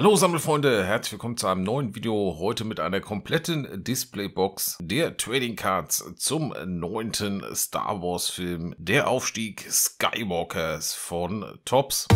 Hallo Sammelfreunde, herzlich willkommen zu einem neuen Video, heute mit einer kompletten Displaybox der Trading Cards zum neunten Star Wars Film Der Aufstieg Skywalkers von Tops.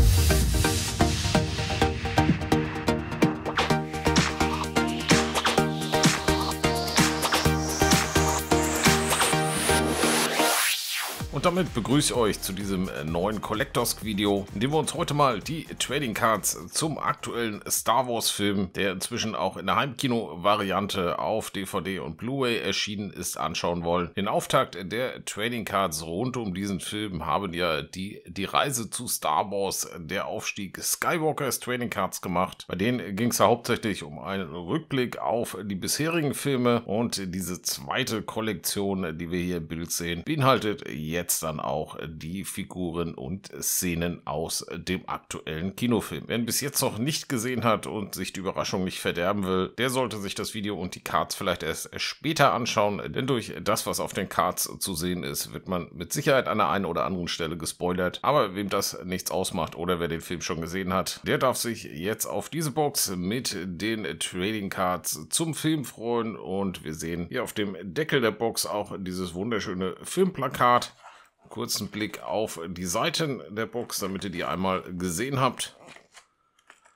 Und damit begrüße ich euch zu diesem äh, neuen Collectors Video, in dem wir uns heute mal die Trading Cards zum aktuellen Star Wars Film, der inzwischen auch in der Heimkino-Variante auf DVD und Blu-ray erschienen ist, anschauen wollen. Den Auftakt der Trading Cards rund um diesen Film haben ja die, die Reise zu Star Wars, der Aufstieg Skywalkers Trading Cards gemacht. Bei denen ging es ja hauptsächlich um einen Rückblick auf die bisherigen Filme und diese zweite Kollektion, die wir hier im Bild sehen, beinhaltet jetzt jetzt dann auch äh, die Figuren und Szenen aus äh, dem aktuellen Kinofilm. Wer ihn bis jetzt noch nicht gesehen hat und sich die Überraschung nicht verderben will, der sollte sich das Video und die Cards vielleicht erst äh, später anschauen, denn durch das, was auf den Cards zu sehen ist, wird man mit Sicherheit an der einen oder anderen Stelle gespoilert. Aber wem das nichts ausmacht oder wer den Film schon gesehen hat, der darf sich jetzt auf diese Box mit den Trading Cards zum Film freuen und wir sehen hier auf dem Deckel der Box auch dieses wunderschöne Filmplakat kurzen Blick auf die Seiten der Box, damit ihr die einmal gesehen habt.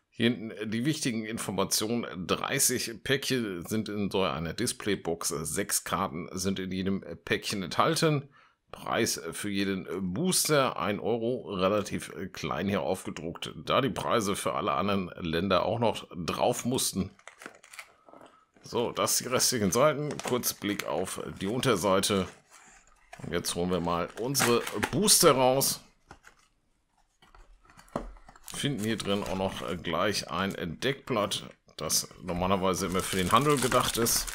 Hier hinten äh, die wichtigen Informationen. 30 Päckchen sind in so einer Displaybox. Sechs Karten sind in jedem Päckchen enthalten. Preis für jeden Booster 1 Euro, relativ äh, klein hier aufgedruckt, da die Preise für alle anderen Länder auch noch drauf mussten. So, das die restlichen Seiten. Kurz Blick auf die Unterseite. Jetzt holen wir mal unsere Booster raus. Finden hier drin auch noch äh, gleich ein Deckblatt, das normalerweise immer für den Handel gedacht ist.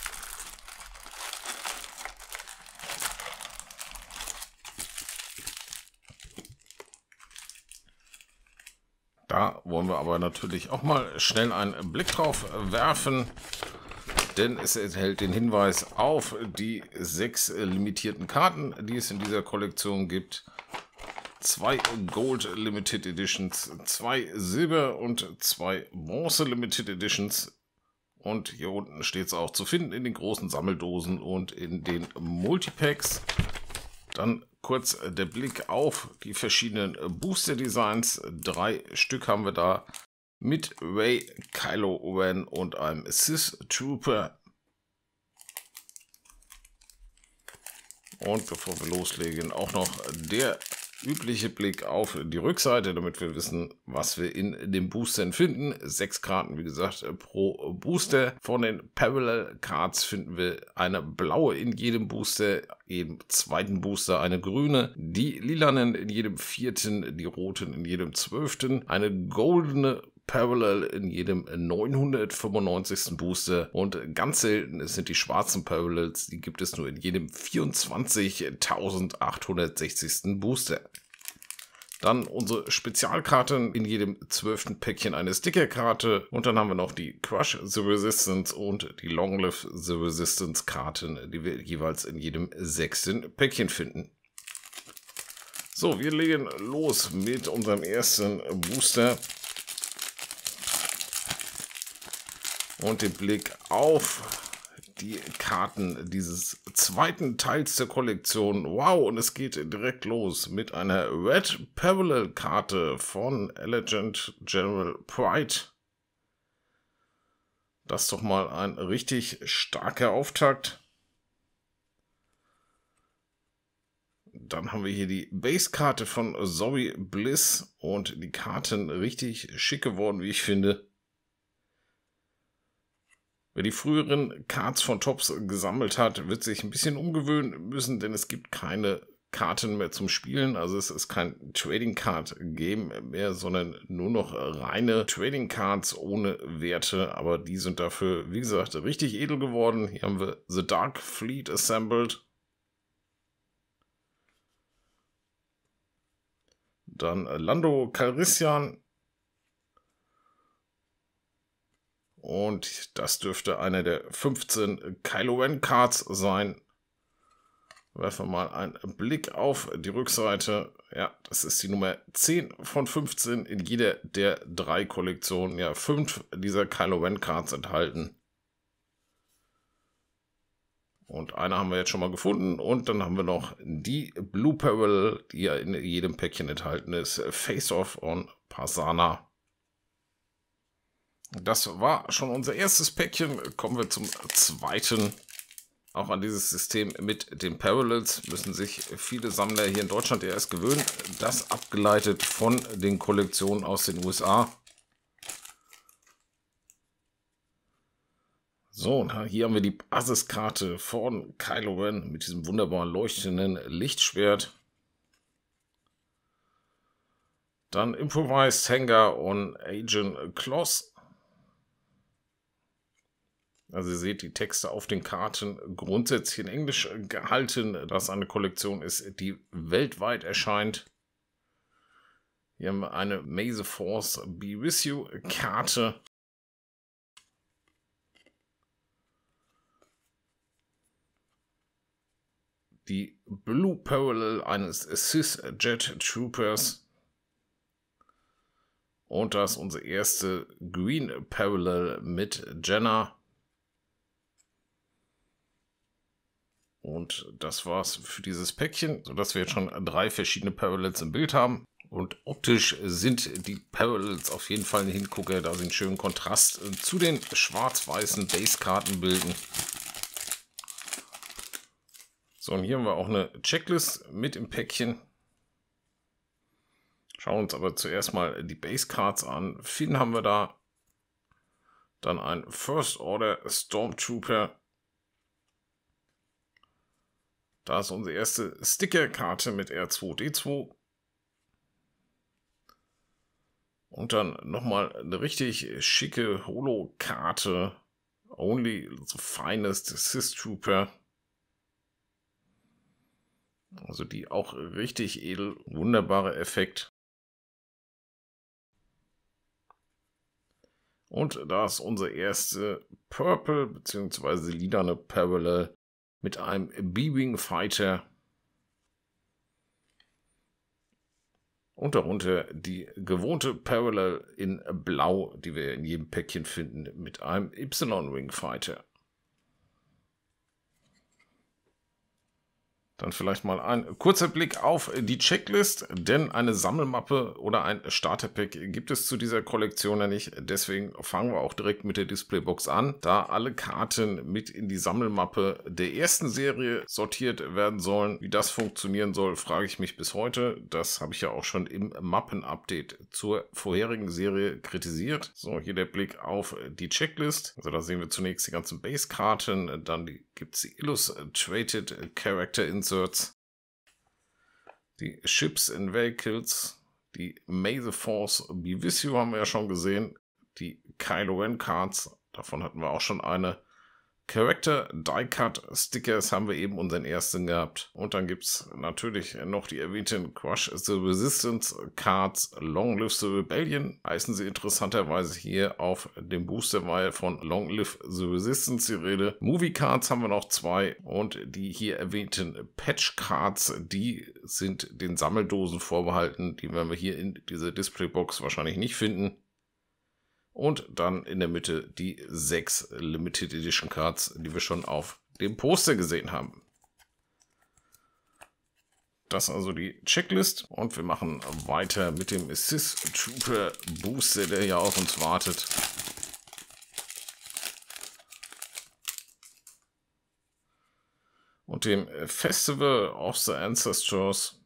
Da wollen wir aber natürlich auch mal schnell einen Blick drauf werfen denn es enthält den Hinweis auf die sechs limitierten Karten, die es in dieser Kollektion gibt. Zwei Gold Limited Editions, zwei Silber und zwei Bronze Limited Editions. Und hier unten steht es auch zu finden in den großen Sammeldosen und in den Multipacks. Dann kurz der Blick auf die verschiedenen Booster Designs. Drei Stück haben wir da mit Ray, Kylo Ren und einem Sith Trooper. Und bevor wir loslegen, auch noch der übliche Blick auf die Rückseite, damit wir wissen, was wir in den Boostern finden. Sechs Karten, wie gesagt, pro Booster. Von den Parallel Cards finden wir eine blaue in jedem Booster, im zweiten Booster eine grüne, die lilanen in jedem vierten, die roten in jedem zwölften, eine goldene Parallel in jedem 995. Booster und ganz selten sind die schwarzen Parallels, die gibt es nur in jedem 24.860. Booster. Dann unsere Spezialkarten in jedem zwölften Päckchen eine Stickerkarte. Und dann haben wir noch die Crush the Resistance und die Long Live the Resistance Karten, die wir jeweils in jedem sechsten Päckchen finden. So, wir legen los mit unserem ersten Booster. und den Blick auf die Karten dieses zweiten Teils der Kollektion. Wow, und es geht direkt los mit einer Red Parallel Karte von Elegant General Pride. Das ist doch mal ein richtig starker Auftakt. Dann haben wir hier die Base-Karte von Zoe Bliss und die Karten richtig schick geworden, wie ich finde. Wer die früheren Cards von Tops gesammelt hat, wird sich ein bisschen umgewöhnen müssen, denn es gibt keine Karten mehr zum Spielen. Also es ist kein Trading Card Game mehr, sondern nur noch reine Trading Cards ohne Werte. Aber die sind dafür, wie gesagt, richtig edel geworden. Hier haben wir The Dark Fleet assembled. Dann Lando Calrissian, Und das dürfte eine der 15 Kylo Ren Cards sein. Werfen wir mal einen Blick auf die Rückseite. Ja, das ist die Nummer 10 von 15 in jeder der drei Kollektionen. Ja, fünf dieser Kylo Ren Cards enthalten. Und eine haben wir jetzt schon mal gefunden. Und dann haben wir noch die Blue Peril, die ja in jedem Päckchen enthalten ist. Face-Off on Pasana. Das war schon unser erstes Päckchen. Kommen wir zum zweiten. Auch an dieses System mit den Parallels müssen sich viele Sammler hier in Deutschland erst gewöhnen. Das abgeleitet von den Kollektionen aus den USA. So, hier haben wir die Basiskarte von Kylo Ren mit diesem wunderbar leuchtenden Lichtschwert. Dann Improvised Hanger und Agent Kloss also ihr seht die Texte auf den Karten grundsätzlich in Englisch gehalten, dass eine Kollektion ist, die weltweit erscheint. Hier haben wir eine Maze Force Be With You Karte. Die Blue Parallel eines Sys-Jet Troopers. Und das ist unsere erste Green Parallel mit Jenna. Und das war's für dieses Päckchen, sodass wir jetzt schon drei verschiedene Parallels im Bild haben. Und optisch sind die Parallels auf jeden Fall ein Hingucker, da sie einen schönen Kontrast äh, zu den schwarz-weißen Basekarten bilden. So, und hier haben wir auch eine Checklist mit im Päckchen. Schauen uns aber zuerst mal die base an. Finn haben wir da. Dann ein First Order Stormtrooper da ist unsere erste Stickerkarte mit R2D2. Und dann nochmal eine richtig schicke Holo-Karte. Only the finest Sys Trooper. Also die auch richtig edel, wunderbare Effekt. Und da ist unsere erste Purple bzw. Liderne Parallel mit einem B-Wing Fighter und darunter die gewohnte Parallel in Blau, die wir in jedem Päckchen finden, mit einem Y-Wing Fighter. Dann vielleicht mal ein kurzer Blick auf die Checklist, denn eine Sammelmappe oder ein Starterpack gibt es zu dieser Kollektion ja nicht. Deswegen fangen wir auch direkt mit der Displaybox an, da alle Karten mit in die Sammelmappe der ersten Serie sortiert werden sollen. Wie das funktionieren soll, frage ich mich bis heute. Das habe ich ja auch schon im Mappen-Update zur vorherigen Serie kritisiert. So, hier der Blick auf die Checklist. Also da sehen wir zunächst die ganzen Base-Karten, dann gibt es die Illustrated Character Inserts Inserts, die Ships in Vehicles, die May the Force Be With You haben wir ja schon gesehen, die Kylo Ren Cards, davon hatten wir auch schon eine, Character Die Cut Stickers haben wir eben unseren ersten gehabt. Und dann gibt es natürlich noch die erwähnten Crush the Resistance Cards Long Live the Rebellion. Heißen sie interessanterweise hier auf dem Booster, weil von Long Live the Resistance die Rede. Movie Cards haben wir noch zwei und die hier erwähnten Patch Cards, die sind den Sammeldosen vorbehalten. Die werden wir hier in dieser Displaybox wahrscheinlich nicht finden. Und dann in der Mitte die sechs Limited Edition Cards, die wir schon auf dem Poster gesehen haben. Das also die Checklist. Und wir machen weiter mit dem Assist Trooper Booster, der ja auf uns wartet. Und dem Festival of the Ancestors.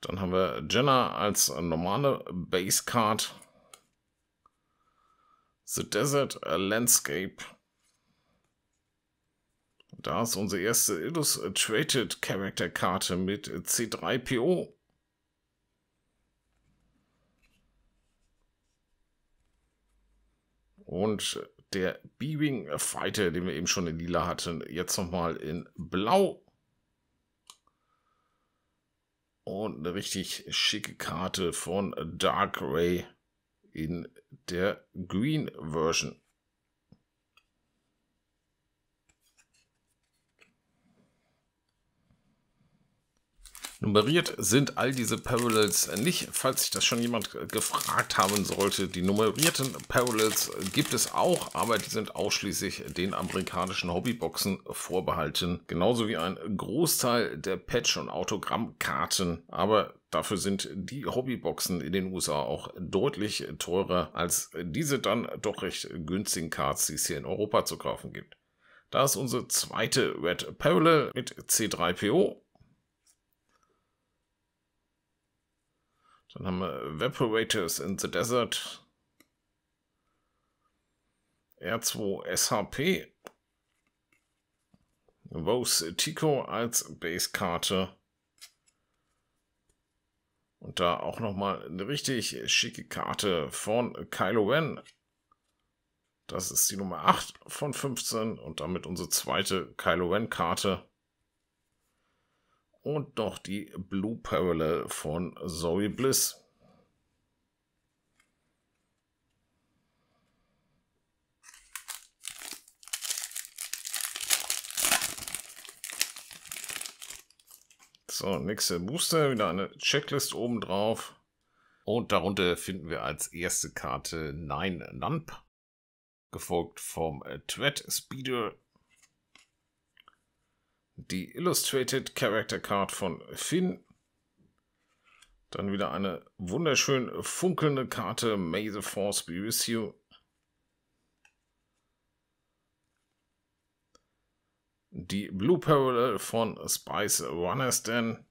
Dann haben wir Jenna als normale Base Card. The Desert Landscape. Da ist unsere erste Illustrated Character Karte mit C3PO. Und der B-Wing Fighter, den wir eben schon in lila hatten, jetzt nochmal in blau und eine richtig schicke Karte von Dark Ray in der Green Version. Nummeriert sind all diese Parallels nicht. Falls sich das schon jemand gefragt haben sollte, die nummerierten Parallels gibt es auch, aber die sind ausschließlich den amerikanischen Hobbyboxen vorbehalten. Genauso wie ein Großteil der Patch- und Autogrammkarten. Aber Dafür sind die Hobbyboxen in den USA auch deutlich teurer als diese dann doch recht günstigen Cards, die es hier in Europa zu kaufen gibt. Da ist unsere zweite Red Parallel mit C3PO Dann haben wir Evaporators in the Desert. R2 SHP. Rose Tico als Basekarte. Und da auch nochmal eine richtig schicke Karte von Kylo Ren. Das ist die Nummer 8 von 15 und damit unsere zweite Kylo Ren Karte und noch die Blue Parallel von Zoe Bliss. So, nächste Booster, wieder eine Checklist oben drauf. Und darunter finden wir als erste Karte Nine Nump, gefolgt vom Thread Speeder die Illustrated Character Card von Finn. Dann wieder eine wunderschön funkelnde Karte. May the Force be with you. Die Blue Parallel von Spice Runnerstan.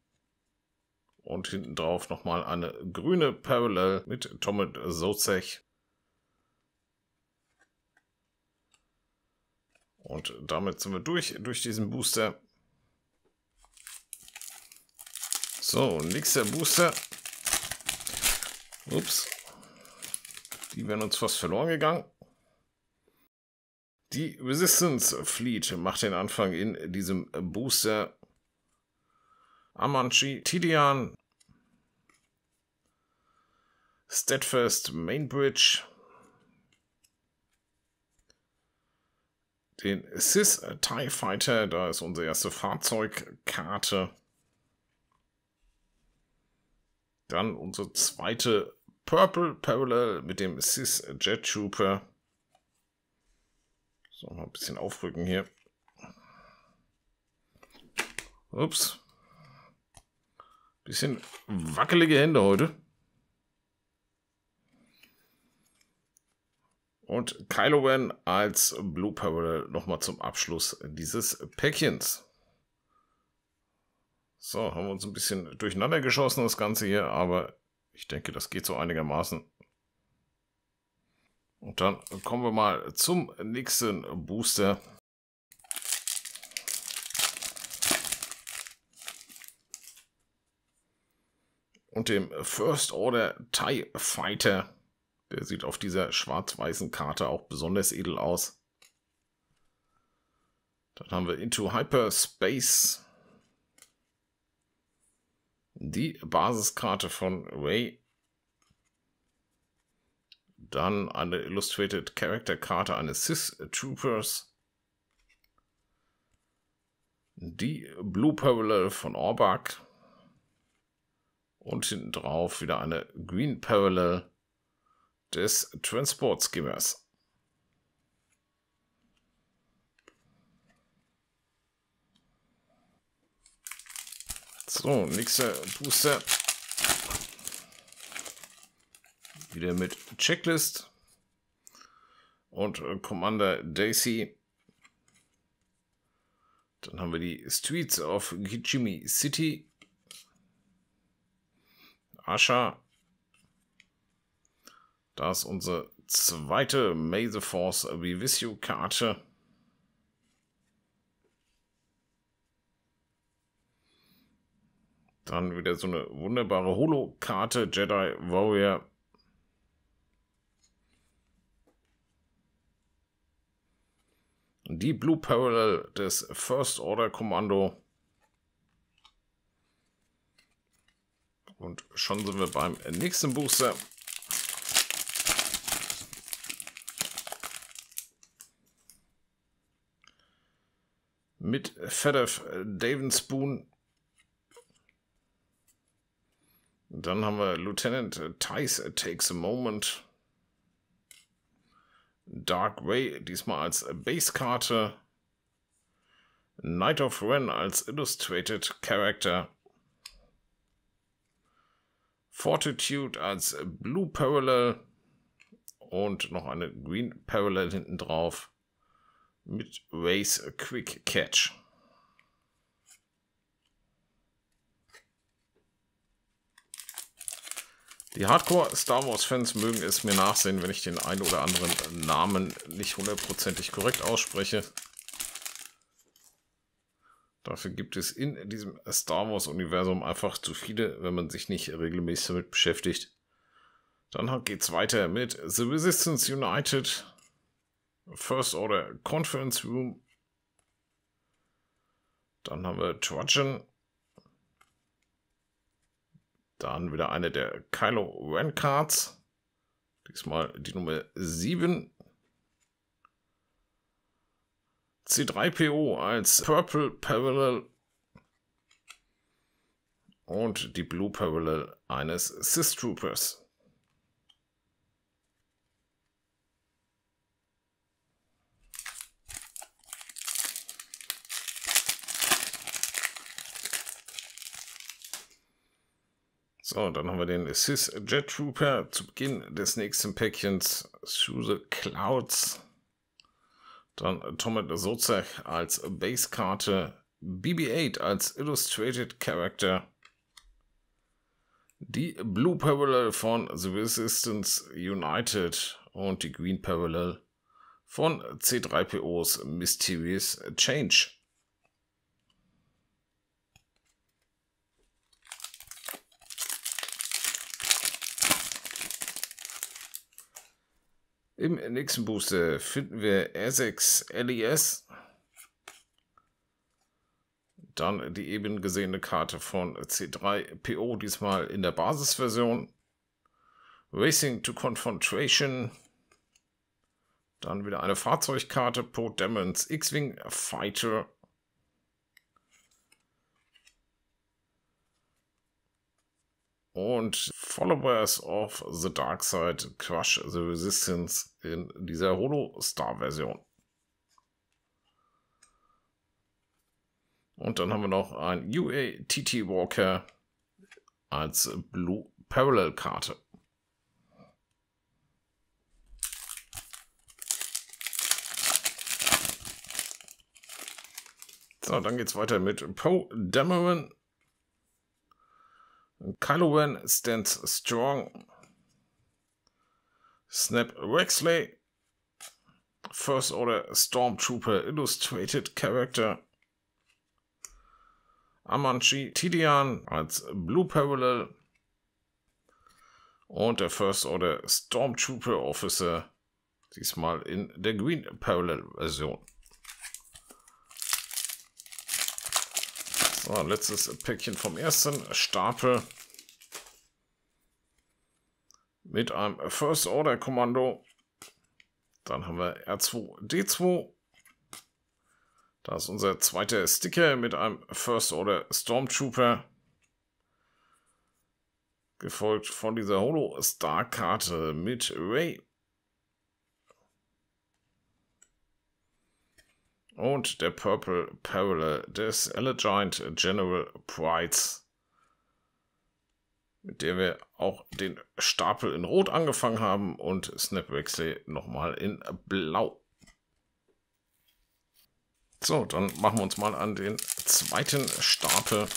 Und hinten drauf nochmal eine grüne Parallel mit Tomet Sozech. Und damit sind wir durch, durch diesen Booster. So, nächster Booster. Ups. Die wären uns fast verloren gegangen. Die Resistance Fleet macht den Anfang in diesem Booster. Amanchi, Tidian, Steadfast, Mainbridge, den Sis TIE Fighter, da ist unsere erste Fahrzeugkarte. Dann unsere zweite Purple Parallel mit dem Sis Jet Trooper. So, mal ein bisschen aufrücken hier. Ups. Bisschen wackelige Hände heute. Und Kylo Ren als Blue Parallel nochmal zum Abschluss dieses Päckchens. So, haben wir uns ein bisschen durcheinander geschossen, das Ganze hier, aber ich denke, das geht so einigermaßen. Und dann kommen wir mal zum nächsten Booster. Und dem First Order TIE Fighter. Der sieht auf dieser schwarz-weißen Karte auch besonders edel aus. Dann haben wir Into Hyperspace die Basiskarte von Ray. Dann eine Illustrated Character Karte eines Sith Troopers. Die Blue Parallel von Orbach. Und hinten drauf wieder eine Green Parallel des Transport Skimmers. So, nächste Booster. Wieder mit Checklist. Und äh, Commander Daisy. Dann haben wir die Streets of Kichimi City. Asha. Da ist unsere zweite May the Force Be With You Karte. Dann wieder so eine wunderbare Holo-Karte Jedi Warrior. Die Blue Parallel des First Order Kommando. Und schon sind wir beim nächsten Booster. Mit Fedev äh, Davenspoon Dann haben wir Lieutenant Tice Takes a Moment. Dark Way, diesmal als Basekarte. Knight of Ren als Illustrated Character. Fortitude als Blue Parallel. Und noch eine Green Parallel hinten drauf. Mit Race Quick Catch. Die Hardcore-Star Wars-Fans mögen es mir nachsehen, wenn ich den einen oder anderen Namen nicht hundertprozentig korrekt ausspreche. Dafür gibt es in diesem Star Wars-Universum einfach zu viele, wenn man sich nicht regelmäßig damit beschäftigt. Dann geht's weiter mit The Resistance United, First Order Conference Room. Dann haben wir Trudgeon, dann wieder eine der Kylo Ren Cards. Diesmal die Nummer 7. C3PO als Purple Parallel und die Blue Parallel eines Sith Troopers. So, dann haben wir den Assist Jet Trooper zu Beginn des nächsten Päckchens Through the Clouds. Dann Tomat Sozek als Basekarte, BB-8 als Illustrated Character, die Blue Parallel von The Resistance United und die Green Parallel von C3POs Mysterious Change. Im nächsten Booster finden wir Essex LES. Dann die eben gesehene Karte von C3PO, diesmal in der Basisversion. Racing to Confrontation. Dann wieder eine Fahrzeugkarte, Poe Demons X-Wing Fighter. und Followers of the Dark Side Crush the Resistance in dieser Holo-Star-Version. Und dann haben wir noch ein UATT Walker als Blue Parallel Karte. So, dann geht's weiter mit Poe Dameron Kylowen stands strong. Snap Wexley. First Order Stormtrooper Illustrated Character. Amanchi Tidian als Blue Parallel. Und der First Order Stormtrooper Officer. Diesmal in der Green Parallel Version. So, letztes Päckchen vom ersten Stapel. Mit einem First Order Kommando. Dann haben wir R2-D2. Da ist unser zweiter Sticker mit einem First Order Stormtrooper. Gefolgt von dieser Holo-Star-Karte mit Ray und der Purple Parallel des Allegiant General Prides, mit der wir auch den Stapel in Rot angefangen haben und Snap Wechsel nochmal in Blau. So, dann machen wir uns mal an den zweiten Stapel.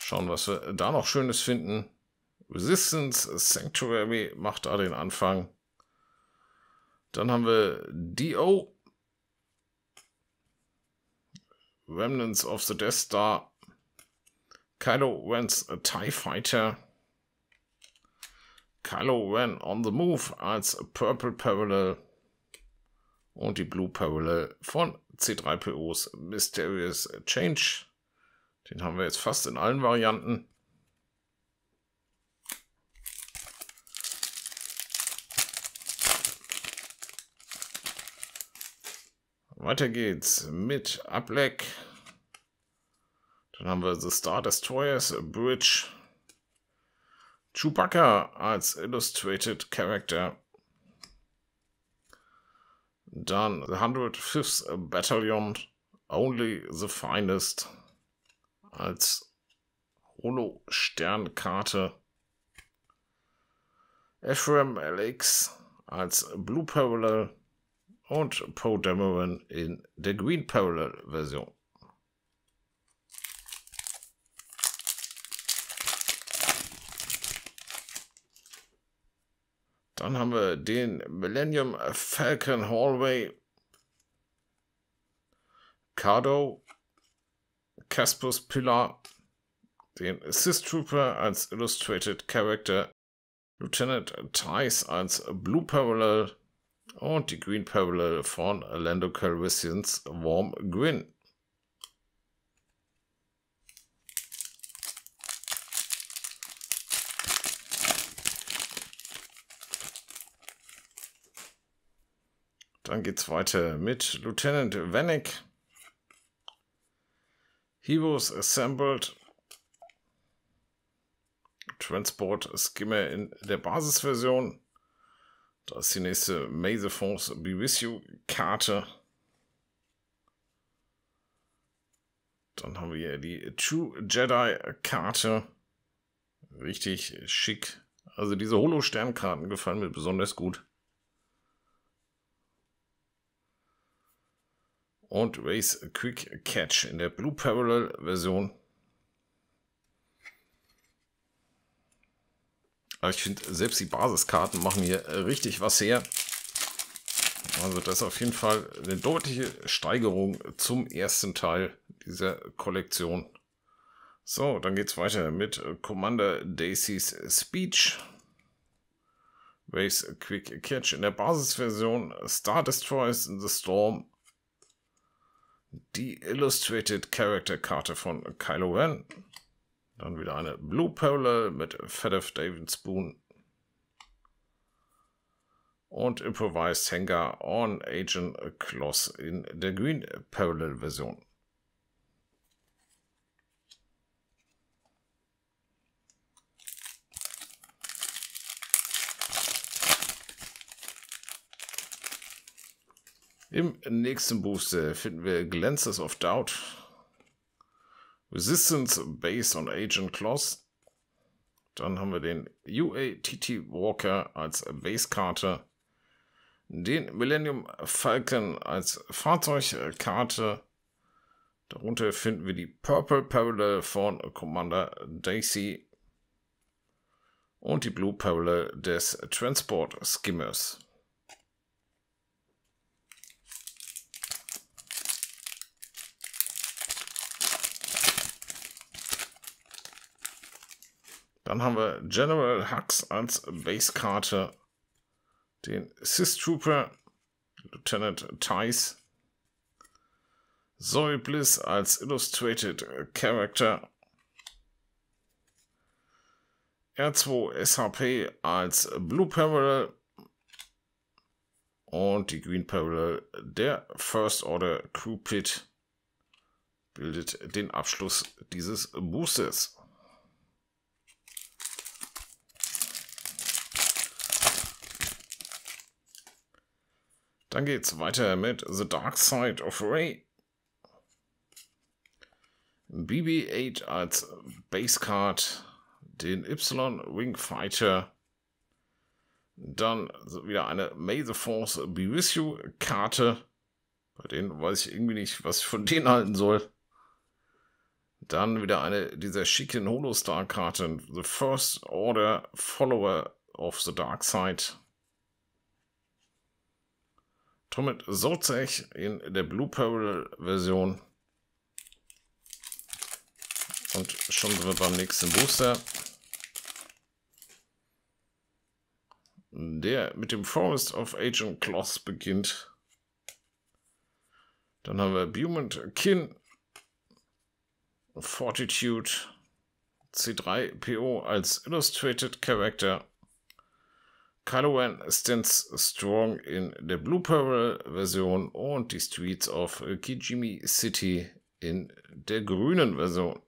Schauen, was wir da noch Schönes finden. Resistance Sanctuary macht da den Anfang. Dann haben wir D.O. Remnants of the Death Star, Kylo Ren's a TIE Fighter, Kylo Ren on the Move als Purple Parallel und die Blue Parallel von C3POs Mysterious Change. Den haben wir jetzt fast in allen Varianten. Weiter geht's mit Ableck. Dann haben wir The Star Destroyers, Bridge. Chewbacca als Illustrated Character. Dann The 105th Battalion, Only the Finest als Holo-Sternkarte. Ephraim LX als Blue Parallel und Poe Dameron in der Green Parallel Version. Dann haben wir den Millennium Falcon Hallway, Cardo, Caspus Pillar, den Assist Trooper als Illustrated Character, Lieutenant Tice als Blue Parallel, und die Green Parallel von Lando Calrissians Warm Green. Dann geht's weiter mit Lieutenant Vanek. Heroes Assembled. Transport Skimmer in der Basisversion. Da ist die nächste Maze Force Be With You Karte. Dann haben wir hier die True Jedi Karte. Richtig schick. Also diese Holo-Sternkarten gefallen mir besonders gut. Und Race Quick Catch in der Blue Parallel Version Aber ich finde, selbst die Basiskarten machen hier richtig was her. Also das ist auf jeden Fall eine deutliche Steigerung zum ersten Teil dieser Kollektion. So, dann geht es weiter mit Commander Daisy's Speech. Race Quick Catch in der Basisversion, Star Destroys in the Storm, die Illustrated Character Karte von Kylo Ren. Dann wieder eine Blue Parallel mit Fedef David Spoon und Improvised Hanger on Agent Kloss in der Green Parallel Version. Im nächsten Booster finden wir Glances of Doubt Resistance Base und Agent Kloss. Dann haben wir den UATT Walker als Basekarte. Den Millennium Falcon als Fahrzeugkarte. Darunter finden wir die Purple Parallel von Commander Daisy und die Blue Parallel des Transport Skimmers. Dann haben wir General Hux als Basekarte. den Sys Trooper, Lieutenant Tice, Zoe Bliss als Illustrated Character, R2SHP als Blue Parallel und die Green Parallel der First Order Crew Pit bildet den Abschluss dieses Boosters. Dann geht's weiter mit The Dark Side of Ray. BB-8 als Base Card, den Y-Wing Fighter, dann wieder eine May the Force Be With You Karte. Bei denen weiß ich irgendwie nicht, was ich von denen halten soll. Dann wieder eine dieser schicken Holostar-Karten. The First Order Follower of the Dark Side. Trommelt so zech in der Blue Pearl Version. Und schon sind wir beim nächsten Booster. Der mit dem Forest of Agent Cloth beginnt. Dann haben wir Bumant Kin, Fortitude, C3PO als Illustrated Character. Kylo Stints strong in der Blue Pearl Version und die Streets of Kijimi City in der grünen Version.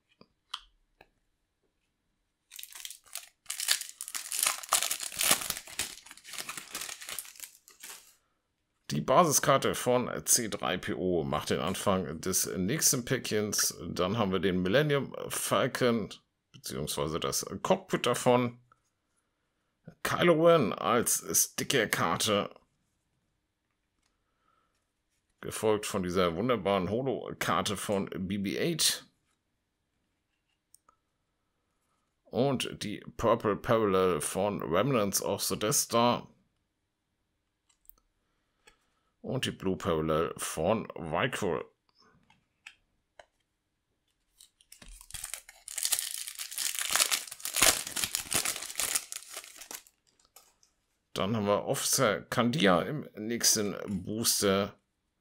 Die Basiskarte von C3PO macht den Anfang des nächsten Päckchens. Dann haben wir den Millennium Falcon, beziehungsweise das Cockpit davon. Kylo Ren als Sticker-Karte. Gefolgt von dieser wunderbaren Holo-Karte von BB-8. Und die Purple Parallel von Remnants of the Death Star. Und die Blue Parallel von Vicryl. Dann haben wir Officer Kandia im nächsten Booster.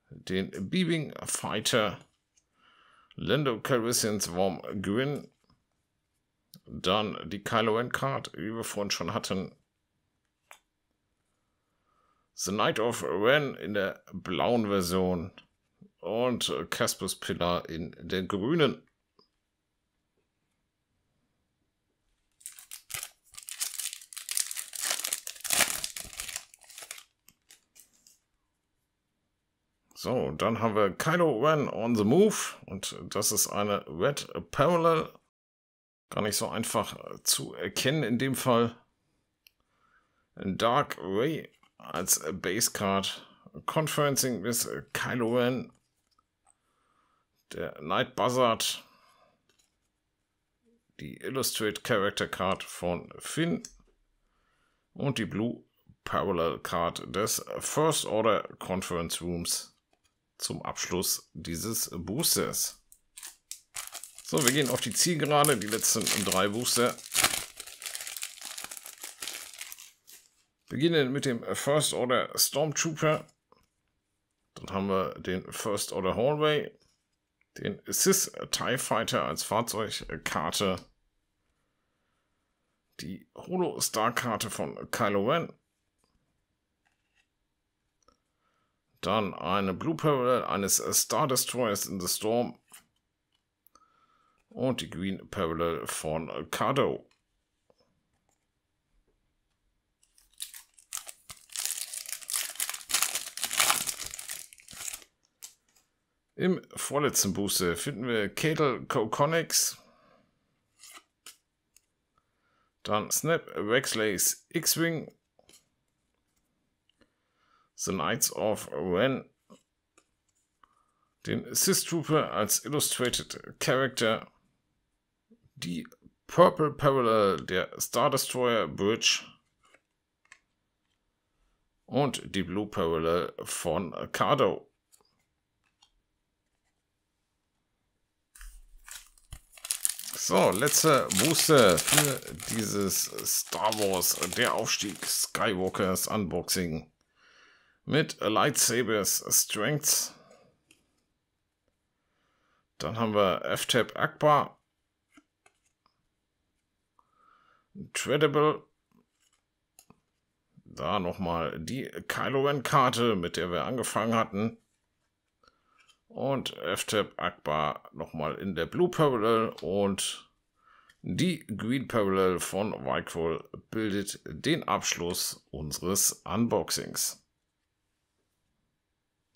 Den Beaving Fighter. Lando Calrissians Warm Gwyn. Dann die Kylo Ren Card, wie wir vorhin schon hatten. The Knight of Ren in der blauen Version. Und Caspus Pillar in der grünen. So, dann haben wir Kylo Ren on the Move und das ist eine Red Parallel. Gar nicht so einfach zu erkennen in dem Fall. Dark Ray als Base Card. Conferencing with Kylo Ren. Der Night Buzzard. Die Illustrate Character Card von Finn. Und die Blue Parallel Card des First Order Conference Rooms zum Abschluss dieses Boosters. So, wir gehen auf die Zielgerade, die letzten drei Booster. Beginnen mit dem First Order Stormtrooper. Dann haben wir den First Order Hallway, den Sith TIE Fighter als Fahrzeugkarte, die Holo-Star-Karte von Kylo Ren, Dann eine Blue Parallel eines Star Destroyers in the Storm. Und die Green Parallel von Cardo. Im vorletzten Booster finden wir Cadel Coconics. Dann Snap Wexleys X-Wing The Knights of Ren den Sith Trooper als Illustrated Character, die Purple Parallel, der Star Destroyer Bridge und die Blue Parallel von Cardo. So, letzte Booster für dieses Star Wars, der Aufstieg Skywalkers Unboxing mit Lightsabers Strengths. Dann haben wir F-Tap Akbar. Tradable. Da nochmal die Kylo Ren Karte, mit der wir angefangen hatten. Und F-Tap Akbar nochmal in der Blue Parallel und die Green Parallel von Wycroll bildet den Abschluss unseres Unboxings.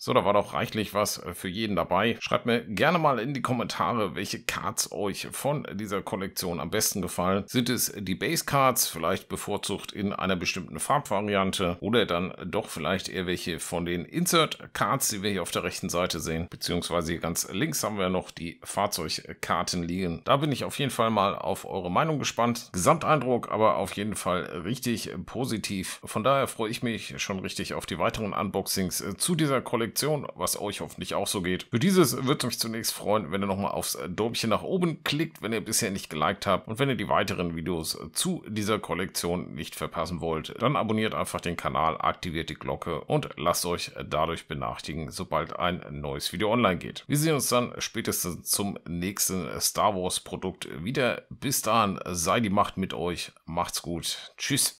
So, da war doch reichlich was äh, für jeden dabei. Schreibt mir gerne mal in die Kommentare, welche Cards euch von dieser Kollektion am besten gefallen. Sind es die Base Cards, vielleicht bevorzugt in einer bestimmten Farbvariante oder dann doch vielleicht eher welche von den Insert Cards, die wir hier auf der rechten Seite sehen, beziehungsweise ganz links haben wir noch die Fahrzeugkarten liegen. Da bin ich auf jeden Fall mal auf eure Meinung gespannt. Gesamteindruck aber auf jeden Fall richtig positiv. Von daher freue ich mich schon richtig auf die weiteren Unboxings äh, zu dieser Kollektion Projektion, was euch hoffentlich auch so geht. Für dieses würde mich zunächst freuen, wenn ihr nochmal aufs Däumchen nach oben klickt, wenn ihr bisher nicht geliked habt und wenn ihr die weiteren Videos zu dieser Kollektion nicht verpassen wollt, dann abonniert einfach den Kanal, aktiviert die Glocke und lasst euch dadurch benachrichtigen, sobald ein neues Video online geht. Wir sehen uns dann spätestens zum nächsten Star Wars Produkt wieder. Bis dahin, sei die Macht mit euch, macht's gut, tschüss.